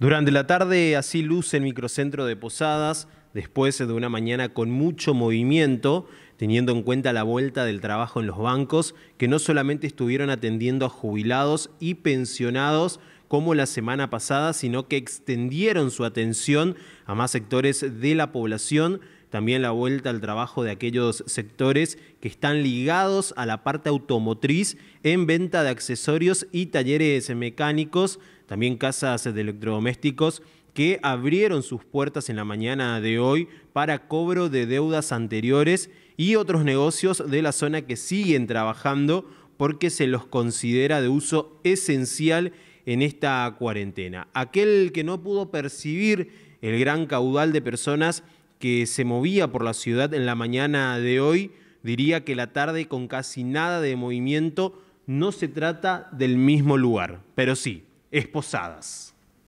Durante la tarde así luce el microcentro de Posadas, después de una mañana con mucho movimiento, teniendo en cuenta la vuelta del trabajo en los bancos, que no solamente estuvieron atendiendo a jubilados y pensionados, como la semana pasada, sino que extendieron su atención a más sectores de la población también la vuelta al trabajo de aquellos sectores que están ligados a la parte automotriz en venta de accesorios y talleres mecánicos, también casas de electrodomésticos que abrieron sus puertas en la mañana de hoy para cobro de deudas anteriores y otros negocios de la zona que siguen trabajando porque se los considera de uso esencial en esta cuarentena. Aquel que no pudo percibir el gran caudal de personas que se movía por la ciudad en la mañana de hoy, diría que la tarde con casi nada de movimiento no se trata del mismo lugar, pero sí, es Posadas.